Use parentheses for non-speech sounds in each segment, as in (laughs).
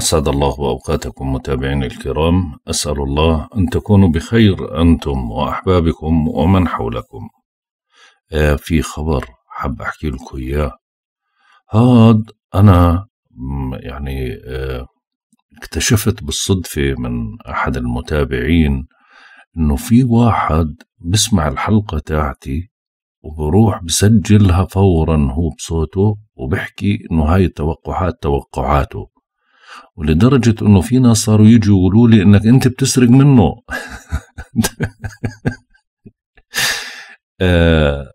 أسعد الله أوقاتكم متابعين الكرام أسأل الله أن تكونوا بخير أنتم وأحبابكم ومن حولكم آه في خبر حاب أحكي لكم إياه هاد أنا يعني آه اكتشفت بالصدفة من أحد المتابعين إنه في واحد بسمع الحلقة تاعتي وبروح بسجلها فورا هو بصوته وبحكي إنه هاي التوقعات توقعاته ولدرجة انه في ناس صاروا يجوا يقولوا لي انك انت بتسرق منه آه،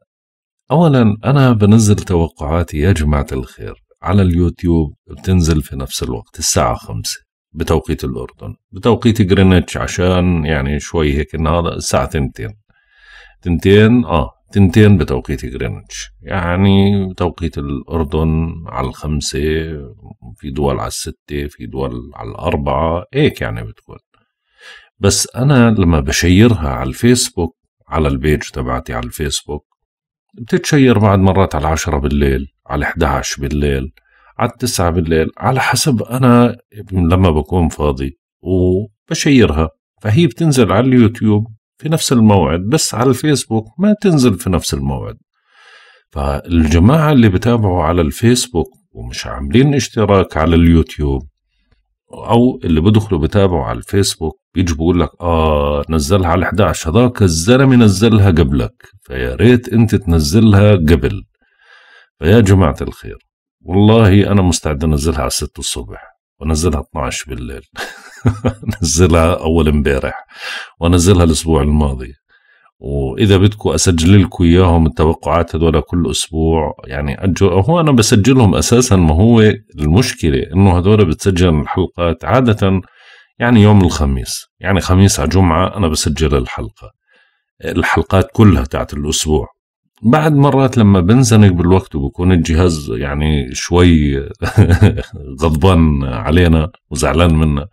اولا انا بنزل توقعاتي يا جماعة الخير على اليوتيوب بتنزل في نفس الوقت الساعة خمسة بتوقيت الأردن بتوقيت جرينتش عشان يعني شوي هيك النهاردة الساعة تنتين تنتين اه تنتين بتوقيت غرينتش يعني توقيت الأردن على الخمسة في دول على الستة في دول على الأربعة هيك يعني بتكون بس أنا لما بشيرها على الفيسبوك على البيج تبعتي على الفيسبوك بتتشير بعد مرات على عشرة بالليل على 11 بالليل على التسعة بالليل على حسب أنا لما بكون فاضي وبشيرها فهي بتنزل على اليوتيوب في نفس الموعد بس على الفيسبوك ما تنزل في نفس الموعد فالجماعة اللي بتابعوا على الفيسبوك ومش عاملين اشتراك على اليوتيوب او اللي بدخلوا بتابعوا على الفيسبوك بيجي بقول لك اه نزلها على 11 هذاك الزلمه نزلها قبلك فيا ريت انت تنزلها قبل فيا جماعه الخير والله انا مستعد انزلها على 6 الصبح وانزلها 12 بالليل (laughs) (laughs) نزلها اول امبارح وانزلها الاسبوع الماضي واذا بدكم اسجل لكم اياهم التوقعات هذول كل اسبوع يعني أجو هو انا بسجلهم اساسا ما هو المشكله انه هذول بتسجل الحلقات عاده يعني يوم الخميس يعني خميس على جمعه انا بسجل الحلقه الحلقات كلها تاعت الاسبوع بعد مرات لما بنزنق بالوقت وبكون الجهاز يعني شوي (laughs) غضبان علينا وزعلان منا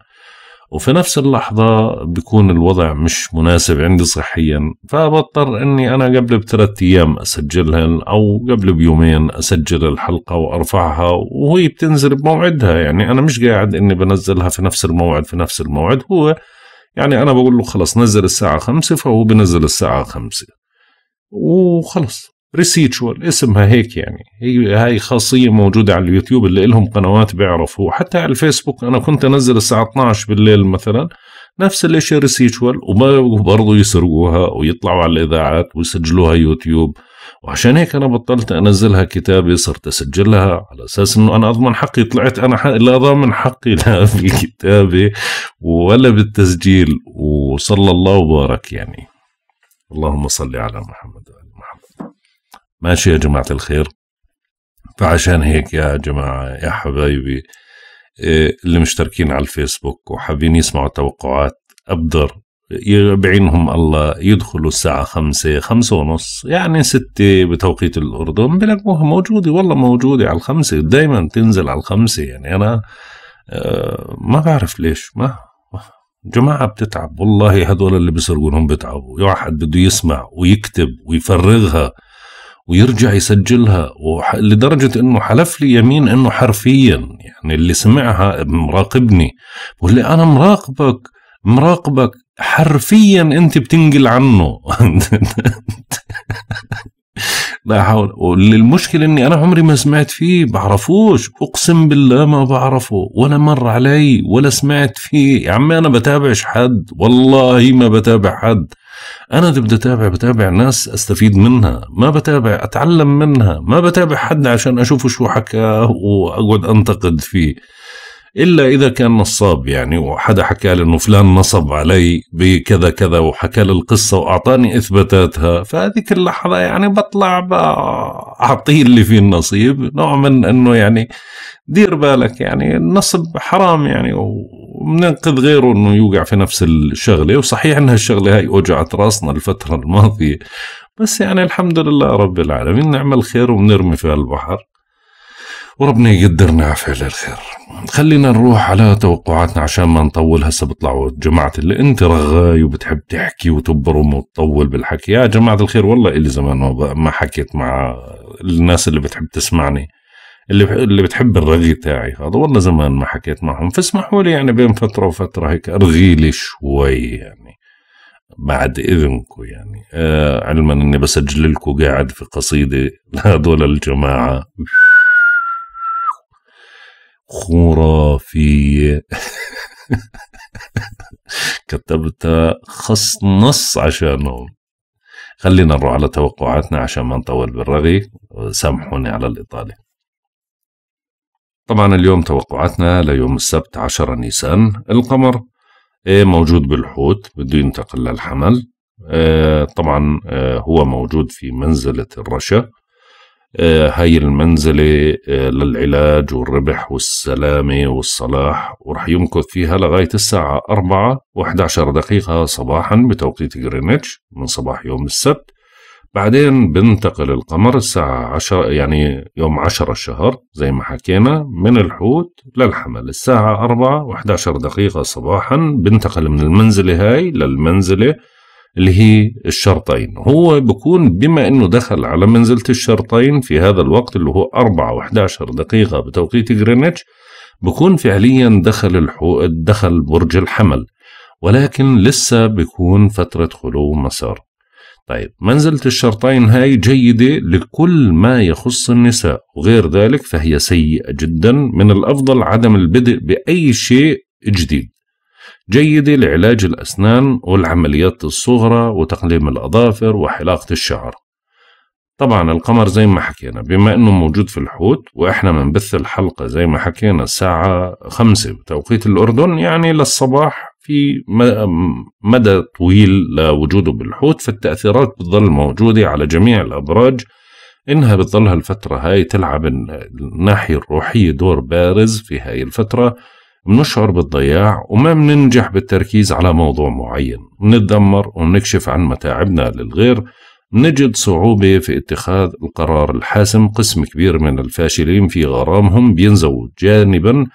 وفي نفس اللحظة بيكون الوضع مش مناسب عندي صحيا فبضطر اني انا قبل بثلاث ايام اسجلهن او قبل بيومين اسجل الحلقة وارفعها وهي بتنزل بموعدها يعني انا مش قاعد اني بنزلها في نفس الموعد في نفس الموعد هو يعني انا بقول له خلص نزل الساعة خمسة فهو بنزل الساعة خمسة وخلص ريسيتشوال اسمها هيك يعني هي هاي خاصيه موجوده على اليوتيوب اللي لهم قنوات بيعرفوا حتى على الفيسبوك انا كنت انزل الساعه 12 بالليل مثلا نفس الاشي ريسيتشوال وبرضه يسرقوها ويطلعوا على الاذاعات ويسجلوها يوتيوب وعشان هيك انا بطلت انزلها كتابي صرت اسجلها على اساس انه انا اضمن حقي طلعت انا حق لا ضامن حقي (laughs) لا في بالكتابه ولا بالتسجيل وصلى الله وبارك يعني اللهم صل على محمد وآله ماشي يا جماعة الخير فعشان هيك يا جماعة يا حبايبي إيه، اللي مشتركين على الفيسبوك وحابين يسمعوا توقعات أبدر بعينهم الله يدخلوا الساعة خمسة خمسة ونص يعني ستة بتوقيت الأردن بلاقوها موجودة والله موجودة على الخمسة دايما تنزل على الخمسة يعني أنا آه، ما بعرف ليش ما جماعة بتتعب والله هدول اللي بيسرقونهم بتعبوا واحد بده يسمع ويكتب ويفرغها ويرجع يسجلها لدرجة انه حلف لي يمين انه حرفيا يعني اللي سمعها مراقبني بقول لي انا مراقبك مراقبك حرفيا انت بتنقل عنه (laughs) لا حول والمشكله اني انا عمري ما سمعت فيه بعرفوش اقسم بالله ما بعرفه ولا مر علي ولا سمعت فيه يا عمي انا بتابعش حد والله ما بتابع حد انا اللي بدي اتابع بتابع ناس استفيد منها ما بتابع اتعلم منها ما بتابع حد عشان اشوف شو حكى واقعد انتقد فيه الا اذا كان نصاب يعني وحدا حكى لي انه فلان نصب علي بكذا كذا وحكى لي القصه واعطاني اثباتاتها فهذيك اللحظه يعني بطلع اعطيه اللي فيه النصيب نوع من انه يعني دير بالك يعني النصب حرام يعني وننقذ غيره انه يوقع في نفس الشغله وصحيح ان هالشغله هاي وجعت راسنا الفتره الماضيه بس يعني الحمد لله رب العالمين نعمل خير وبنرمي في البحر وربنا يقدرنا على فعل الخير خلينا نروح على توقعاتنا عشان ما نطول هسه بيطلعوا جماعة اللي انت رغاي وبتحب تحكي وتبرم وتطول بالحكي يا جماعة الخير والله إلي زمان ما حكيت مع الناس اللي بتحب تسمعني اللي اللي بتحب الرغي تاعي هذا والله زمان ما حكيت معهم فاسمحوا لي يعني بين فتره وفتره هيك ارغي لي شوي يعني بعد اذنكم يعني آه علما اني بسجل لكم قاعد في قصيده (laughs) لهذول الجماعه خرافيه (laughs) كتبتها خص نص عشانهم خلينا نروح على توقعاتنا عشان ما نطول بالرغي سامحوني على الإطالة طبعا اليوم توقعاتنا ليوم السبت 10 نيسان القمر إيه، موجود بالحوت بده ينتقل للحمل إيه، طبعا إيه، هو موجود في منزلة الرشا هاي المنزلة للعلاج والربح والسلامة والصلاح ورح يمكث فيها لغاية الساعة 4 و11 دقيقة صباحا بتوقيت غرينتش من صباح يوم السبت بعدين بنتقل القمر الساعة عشرة يعني يوم عشرة الشهر زي ما حكينا من الحوت للحمل الساعة أربعة واحد عشر دقيقة صباحا بنتقل من المنزلة هاي للمنزلة اللي هي الشرطين هو بكون بما انه دخل على منزلة الشرطين في هذا الوقت اللي هو أربعة واحد عشر دقيقة بتوقيت غرينتش بكون فعليا دخل الحوت دخل برج الحمل ولكن لسه بكون فترة خلو مسار طيب منزلة الشرطين هاي جيدة لكل ما يخص النساء وغير ذلك فهي سيئة جدا من الأفضل عدم البدء بأي شيء جديد جيدة لعلاج الأسنان والعمليات الصغرى وتقليم الأظافر وحلاقة الشعر طبعا القمر زي ما حكينا بما انه موجود في الحوت واحنا بنبث الحلقة زي ما حكينا الساعة خمسة بتوقيت الأردن يعني للصباح في مدى طويل لوجوده بالحوت فالتأثيرات بتظل موجودة على جميع الأبراج إنها بتظل هالفترة هاي تلعب الناحية الروحية دور بارز في هاي الفترة بنشعر بالضياع وما بننجح بالتركيز على موضوع معين بنتدمر وبنكشف عن متاعبنا للغير نجد صعوبة في اتخاذ القرار الحاسم قسم كبير من الفاشلين في غرامهم بينزوا جانبا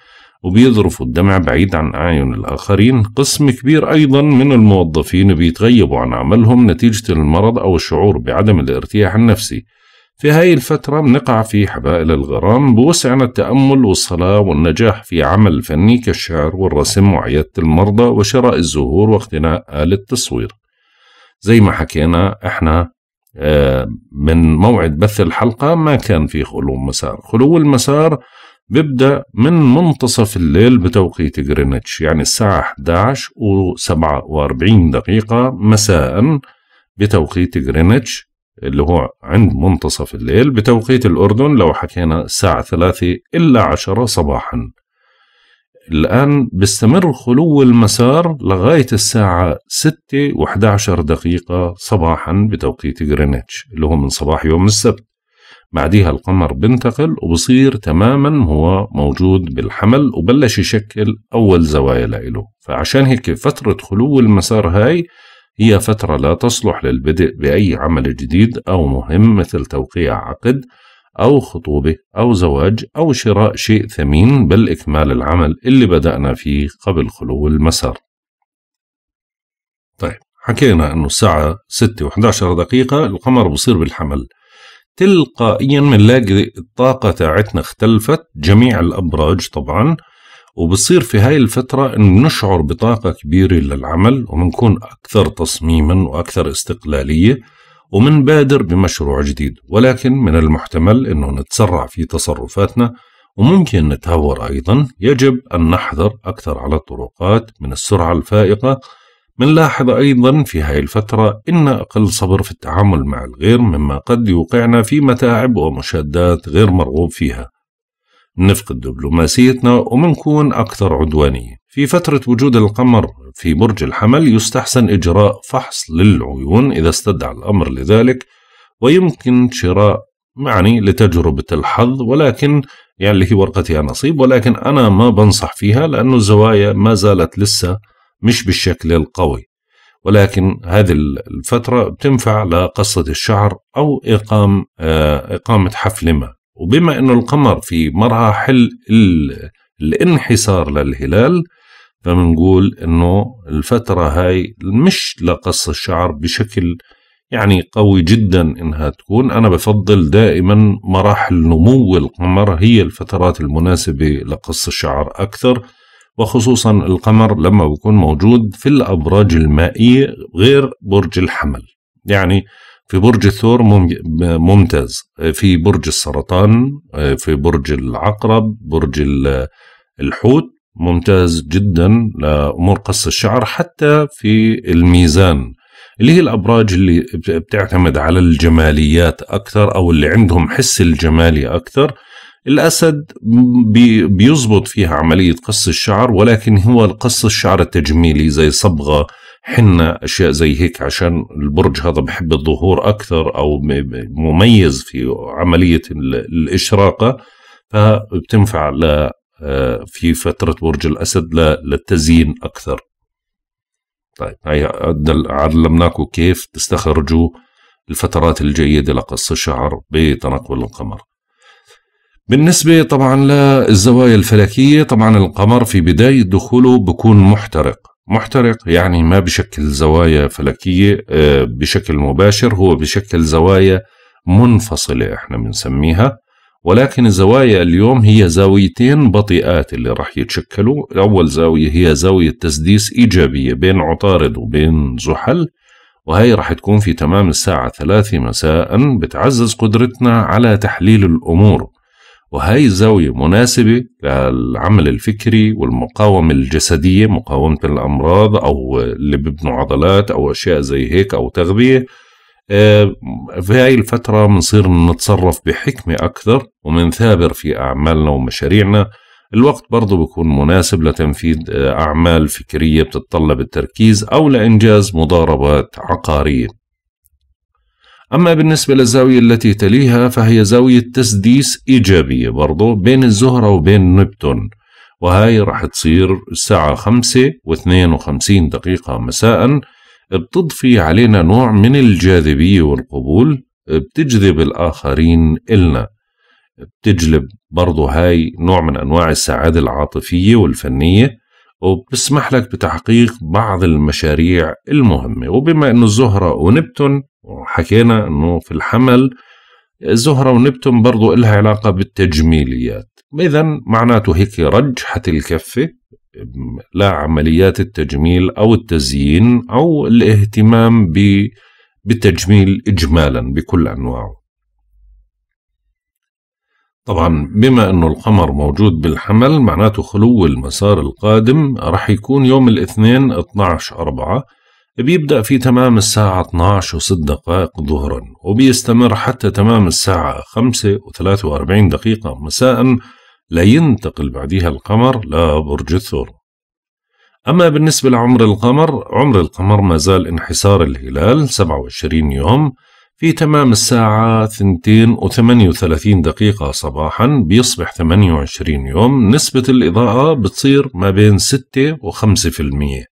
وبيذرفوا الدمع بعيد عن أعين الآخرين قسم كبير أيضا من الموظفين بيتغيبوا عن عملهم نتيجة المرض أو الشعور بعدم الارتياح النفسي في هاي الفترة بنقع في حبائل الغرام بوسعنا التأمل والصلاة والنجاح في عمل فني كالشعر والرسم وعيادة المرضى وشراء الزهور واقتناء آلة التصوير زي ما حكينا احنا آه، من موعد بث الحلقة ما كان في خلو مسار خلو المسار بيبدأ من منتصف الليل بتوقيت جرينتش يعني الساعة 11 و47 دقيقة مساء بتوقيت جرينتش اللي هو عند منتصف الليل بتوقيت الأردن لو حكينا الساعة 3 إلا 10 صباحا الآن بيستمر خلو المسار لغاية الساعة 6 و11 دقيقة صباحا بتوقيت جرينتش اللي هو من صباح يوم السبت بعديها القمر بنتقل وبصير تماما هو موجود بالحمل وبلش يشكل أول زوايا لإله فعشان هيك فترة خلو المسار هاي هي فترة لا تصلح للبدء بأي عمل جديد أو مهم مثل توقيع عقد أو خطوبة أو زواج أو شراء شيء ثمين بل إكمال العمل اللي بدأنا فيه قبل خلو المسار طيب حكينا أنه الساعة 6 و11 دقيقة القمر بصير بالحمل تلقائيا بنلاقي الطاقة تاعتنا اختلفت جميع الأبراج طبعا وبصير في هاي الفترة نشعر بطاقة كبيرة للعمل وبنكون أكثر تصميما وأكثر استقلالية ومنبادر بمشروع جديد ولكن من المحتمل أنه نتسرع في تصرفاتنا وممكن نتهور أيضا يجب أن نحذر أكثر على الطرقات من السرعة الفائقة منلاحظ أيضا في هاي الفترة إن أقل صبر في التعامل مع الغير مما قد يوقعنا في متاعب ومشادات غير مرغوب فيها نفقد دبلوماسيتنا ومنكون أكثر عدوانية في فترة وجود القمر في برج الحمل يستحسن إجراء فحص للعيون إذا استدعى الأمر لذلك ويمكن شراء معني لتجربة الحظ ولكن يعني هي ورقتها نصيب ولكن أنا ما بنصح فيها لأنه الزوايا ما زالت لسه مش بالشكل القوي ولكن هذه الفترة بتنفع لقصة الشعر أو إقام آه، إقامة حفل ما وبما أنه القمر في مراحل الانحسار للهلال فبنقول أنه الفترة هاي مش لقص الشعر بشكل يعني قوي جدا انها تكون انا بفضل دائما مراحل نمو القمر هي الفترات المناسبه لقص الشعر اكثر وخصوصا القمر لما بيكون موجود في الأبراج المائية غير برج الحمل يعني في برج الثور ممتاز في برج السرطان في برج العقرب برج الحوت ممتاز جدا لأمور قص الشعر حتى في الميزان اللي هي الابراج اللي بتعتمد على الجماليات اكثر او اللي عندهم حس الجمالي اكثر الأسد بيزبط فيها عملية قص الشعر ولكن هو القص الشعر التجميلي زي صبغة حنة أشياء زي هيك عشان البرج هذا بحب الظهور أكثر أو مميز في عملية الإشراقة فبتنفع آه، في فترة برج الأسد للتزيين أكثر طيب هي علمناكم كيف تستخرجوا الفترات الجيدة لقص الشعر بتنقل القمر بالنسبة طبعا للزوايا الفلكية طبعا القمر في بداية دخوله بكون محترق محترق يعني ما بشكل زوايا فلكية آه، بشكل مباشر هو بشكل زوايا منفصلة احنا بنسميها ولكن الزوايا اليوم هي زاويتين بطيئات اللي راح يتشكلوا أول زاوية هي زاوية تسديس إيجابية بين عطارد وبين زحل وهي راح تكون في تمام الساعة ثلاثة مساء بتعزز قدرتنا على تحليل الأمور وهي الزاوية مناسبة للعمل الفكري والمقاومة الجسدية مقاومة الأمراض أو اللي بيبنوا عضلات أو أشياء زي هيك أو تغذية آه، في هاي الفترة بنصير نتصرف بحكمة أكثر ومنثابر في أعمالنا ومشاريعنا الوقت برضه بيكون مناسب لتنفيذ آه، أعمال فكرية بتتطلب التركيز أو لإنجاز مضاربات عقارية أما بالنسبة للزاوية التي تليها فهي زاوية تسديس إيجابية برضو بين الزهرة وبين نبتون وهاي راح تصير الساعة خمسة واثنين وخمسين دقيقة مساء بتضفي علينا نوع من الجاذبية والقبول بتجذب الآخرين إلنا بتجلب برضو هاي نوع من أنواع السعادة العاطفية والفنية وبتسمح لك بتحقيق بعض المشاريع المهمة وبما أنه الزهرة ونبتون وحكينا أنه في الحمل الزهرة ونبتون برضو إلها علاقة بالتجميليات إذا معناته هيك رجحت الكفة لا عمليات التجميل أو التزيين أو الاهتمام بالتجميل إجمالا بكل أنواعه طبعا بما انه القمر موجود بالحمل معناته خلو المسار القادم رح يكون يوم الاثنين 12 4 بيبدأ في تمام الساعة 12 و6 دقائق ظهرا وبيستمر حتى تمام الساعة 5 و43 دقيقة مساء لينتقل بعدها القمر لبرج الثور أما بالنسبة لعمر القمر عمر القمر ما زال انحسار الهلال 27 يوم في تمام الساعة 2.38 دقيقة صباحا بيصبح 28 يوم نسبة الإضاءة بتصير ما بين 6 و 5%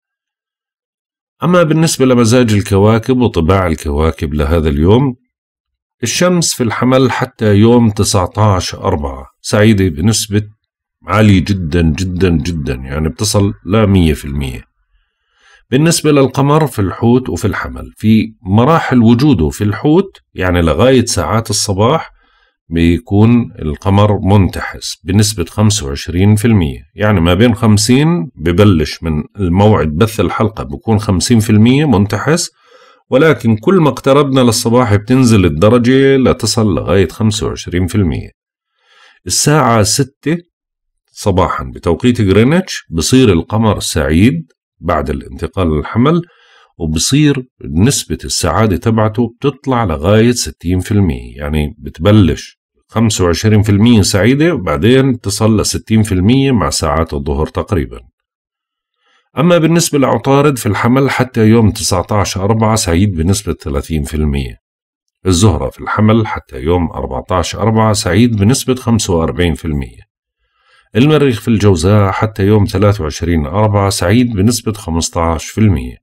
أما بالنسبة لمزاج الكواكب وطباع الكواكب لهذا اليوم الشمس في الحمل حتى يوم 19 أربعة سعيدة بنسبة عالية جدا جدا جدا يعني بتصل لا 100% بالنسبة للقمر في الحوت وفي الحمل في مراحل وجوده في الحوت يعني لغاية ساعات الصباح بيكون القمر منتحس بنسبة 25% يعني ما بين 50 ببلش من الموعد بث الحلقة بكون 50% منتحس ولكن كل ما اقتربنا للصباح بتنزل الدرجة لتصل لغاية 25% الساعة 6 صباحا بتوقيت جرينتش بصير القمر سعيد بعد الانتقال للحمل وبصير نسبة السعادة تبعته بتطلع لغاية 60% يعني بتبلش 25% سعيدة وبعدين تصل ل 60% مع ساعات الظهر تقريبا أما بالنسبة لعطارد في الحمل حتى يوم 19 أربعة سعيد بنسبة 30% الزهرة في الحمل حتى يوم 14 أربعة سعيد بنسبة 45% المريخ في الجوزاء حتى يوم 23 أربعة سعيد بنسبة 15%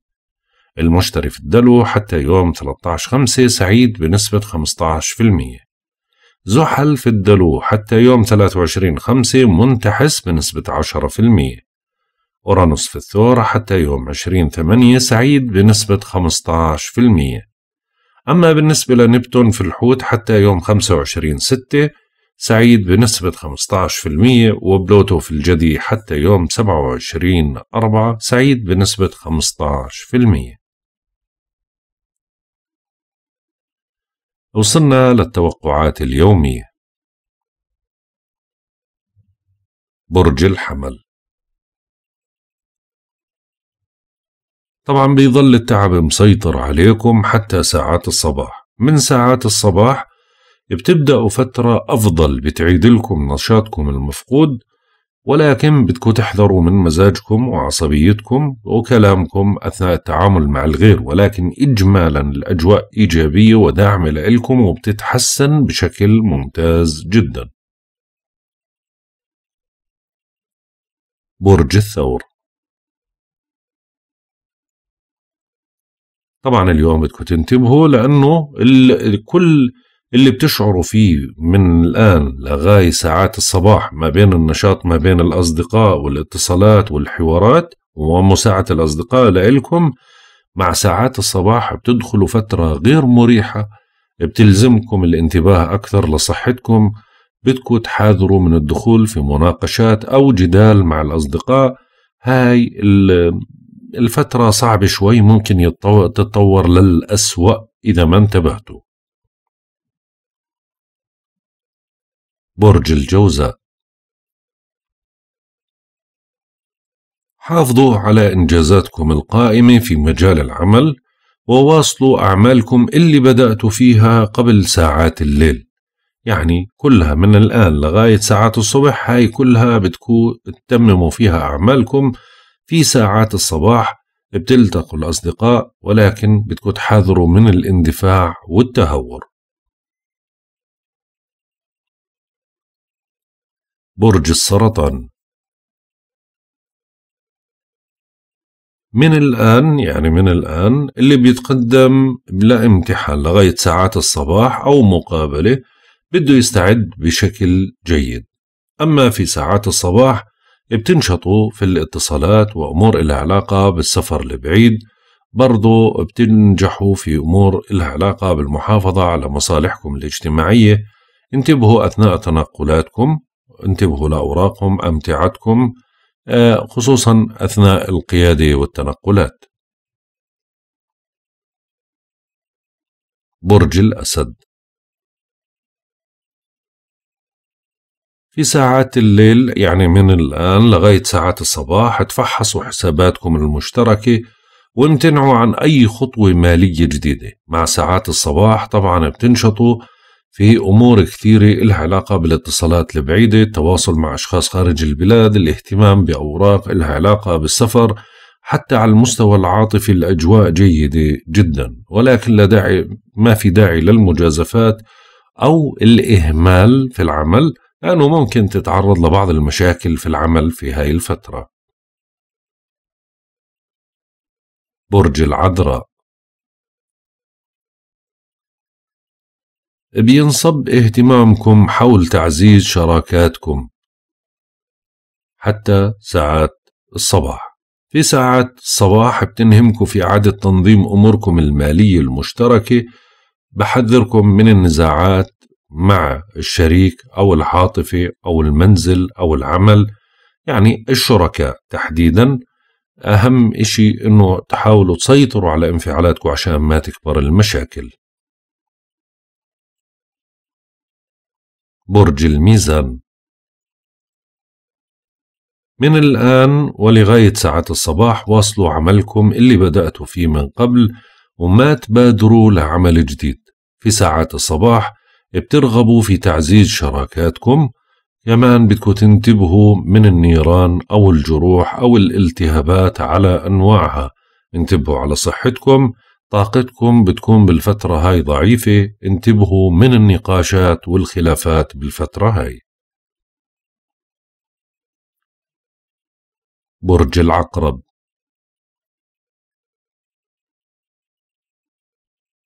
المشتري في الدلو حتى يوم 13 خمسة سعيد بنسبة 15% زحل في الدلو حتى يوم 23 خمسة منتحس بنسبة 10% أورانوس في الثور حتى يوم 20 ثمانية سعيد بنسبة 15% أما بالنسبة لنبتون في الحوت حتى يوم 25 ستة سعيد بنسبة 15% وبلوتو في الجدي حتى يوم 27 أربعة سعيد بنسبة 15% وصلنا للتوقعات اليومية برج الحمل طبعا بيظل التعب مسيطر عليكم حتى ساعات الصباح من ساعات الصباح بتبدأوا فترة أفضل بتعيد لكم نشاطكم المفقود ولكن بدكم تحذروا من مزاجكم وعصبيتكم وكلامكم أثناء التعامل مع الغير ولكن إجمالا الأجواء إيجابية وداعمة لإلكم وبتتحسن بشكل ممتاز جدا برج الثور طبعا اليوم بدكم تنتبهوا لأنه كل اللي بتشعروا فيه من الآن لغاية ساعات الصباح ما بين النشاط ما بين الأصدقاء والاتصالات والحوارات ومساعدة الأصدقاء لإلكم مع ساعات الصباح بتدخلوا فترة غير مريحة بتلزمكم الانتباه أكثر لصحتكم بدكم تحاذروا من الدخول في مناقشات أو جدال مع الأصدقاء هاي الفترة صعبة شوي ممكن تتطور للأسوأ إذا ما انتبهتوا برج الجوزاء حافظوا على إنجازاتكم القائمة في مجال العمل وواصلوا أعمالكم اللي بدأتوا فيها قبل ساعات الليل يعني كلها من الآن لغاية ساعات الصبح هاي كلها بتكون بتتمموا فيها أعمالكم في ساعات الصباح بتلتقوا الأصدقاء ولكن بتكون تحذروا من الاندفاع والتهور برج السرطان من الآن يعني من الآن اللي بيتقدم لامتحان لغاية ساعات الصباح أو مقابلة بده يستعد بشكل جيد أما في ساعات الصباح بتنشطوا في الاتصالات وأمور إلها علاقة بالسفر البعيد برضو بتنجحوا في أمور إلها علاقة بالمحافظة على مصالحكم الاجتماعية انتبهوا أثناء تنقلاتكم انتبهوا لأوراقكم أمتعتكم آه، خصوصا أثناء القيادة والتنقلات برج الأسد في ساعات الليل يعني من الآن لغاية ساعات الصباح تفحصوا حساباتكم المشتركة وامتنعوا عن أي خطوة مالية جديدة مع ساعات الصباح طبعا بتنشطوا في أمور كثيرة إلها علاقة بالاتصالات البعيدة التواصل مع أشخاص خارج البلاد الاهتمام بأوراق إلها علاقة بالسفر حتى على المستوى العاطفي الأجواء جيدة جدا ولكن لا داعي ما في داعي للمجازفات أو الإهمال في العمل لأنه ممكن تتعرض لبعض المشاكل في العمل في هاي الفترة برج العذراء بينصب اهتمامكم حول تعزيز شراكاتكم حتى ساعات الصباح في ساعات الصباح بتنهمكم في إعادة تنظيم أموركم المالية المشتركة بحذركم من النزاعات مع الشريك أو العاطفة أو المنزل أو العمل يعني الشركاء تحديدا أهم إشي أنه تحاولوا تسيطروا على انفعالاتكم عشان ما تكبر المشاكل برج الميزان من الآن ولغاية ساعات الصباح واصلوا عملكم اللي بدأتوا فيه من قبل وما تبادروا لعمل جديد في ساعات الصباح بترغبوا في تعزيز شراكاتكم كمان بدكم تنتبهوا من النيران أو الجروح أو الالتهابات على أنواعها انتبهوا على صحتكم طاقتكم بتكون بالفترة هاي ضعيفة انتبهوا من النقاشات والخلافات بالفترة هاي برج العقرب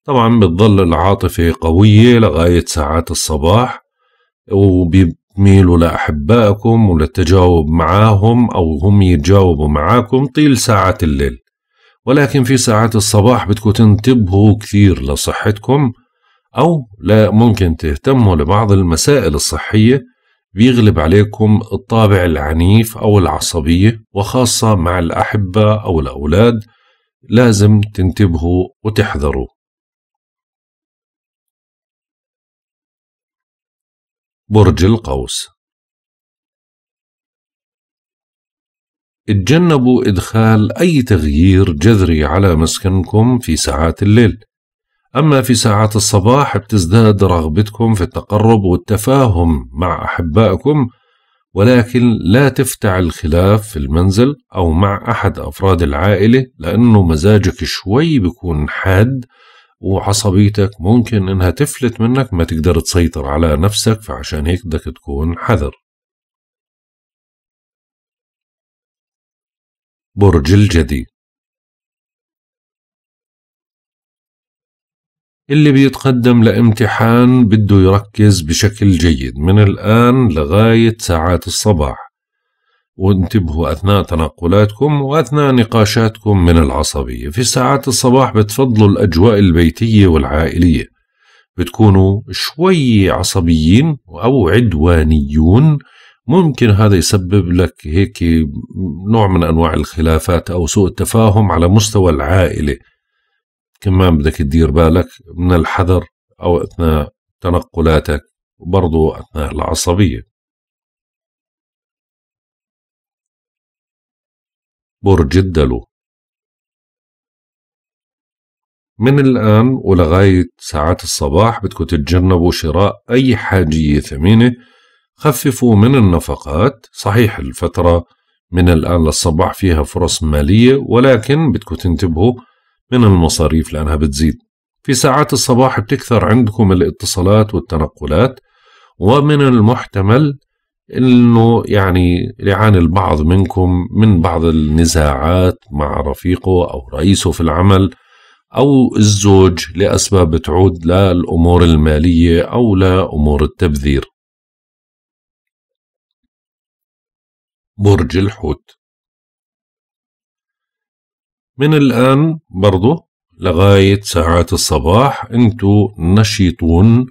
طبعا بتظل العاطفة قوية لغاية ساعات الصباح وبيميلوا لأحبائكم وللتجاوب معاهم أو هم يتجاوبوا معاكم طيل ساعات الليل ولكن في ساعات الصباح بدكم تنتبهوا كثير لصحتكم أو لا ممكن تهتموا لبعض المسائل الصحية بيغلب عليكم الطابع العنيف أو العصبية وخاصة مع الأحبة أو الأولاد لازم تنتبهوا وتحذروا برج القوس اتجنبوا إدخال أي تغيير جذري على مسكنكم في ساعات الليل أما في ساعات الصباح بتزداد رغبتكم في التقرب والتفاهم مع أحبائكم ولكن لا تفتع الخلاف في المنزل أو مع أحد أفراد العائلة لأنه مزاجك شوي بيكون حاد وعصبيتك ممكن إنها تفلت منك ما تقدر تسيطر على نفسك فعشان هيك بدك تكون حذر برج الجدي اللي بيتقدم لامتحان بده يركز بشكل جيد من الآن لغاية ساعات الصباح وانتبهوا أثناء تنقلاتكم وأثناء نقاشاتكم من العصبية في ساعات الصباح بتفضلوا الأجواء البيتية والعائلية بتكونوا شوي عصبيين أو عدوانيون ممكن هذا يسبب لك هيك نوع من انواع الخلافات او سوء التفاهم على مستوى العائله كمان بدك تدير بالك من الحذر او اثناء تنقلاتك وبرضه اثناء العصبيه برج الدلو من الآن ولغاية ساعات الصباح بدكم تتجنبوا شراء أي حاجية ثمينة خففوا من النفقات صحيح الفترة من الآن للصباح فيها فرص مالية ولكن بدكم تنتبهوا من المصاريف لأنها بتزيد في ساعات الصباح بتكثر عندكم الاتصالات والتنقلات ومن المحتمل انه يعني يعاني البعض منكم من بعض النزاعات مع رفيقه او رئيسه في العمل او الزوج لاسباب بتعود للامور الماليه او لامور التبذير برج الحوت من الآن برضو لغاية ساعات الصباح انتوا نشيطون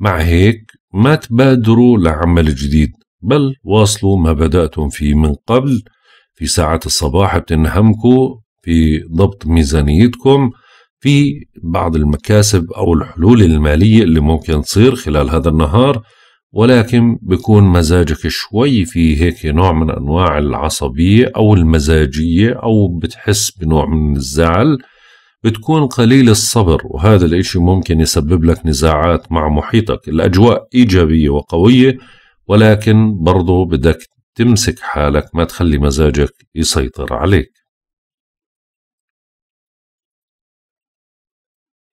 مع هيك ما تبادروا لعمل جديد بل واصلوا ما بدأتم فيه من قبل في ساعات الصباح بتنهمكوا في ضبط ميزانيتكم في بعض المكاسب أو الحلول المالية اللي ممكن تصير خلال هذا النهار ولكن بيكون مزاجك شوي في هيك نوع من أنواع العصبية أو المزاجية أو بتحس بنوع من الزعل بتكون قليل الصبر وهذا الإشي ممكن يسبب لك نزاعات مع محيطك الأجواء إيجابية وقوية ولكن برضو بدك تمسك حالك ما تخلي مزاجك يسيطر عليك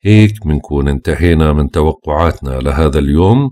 هيك بنكون انتهينا من توقعاتنا لهذا اليوم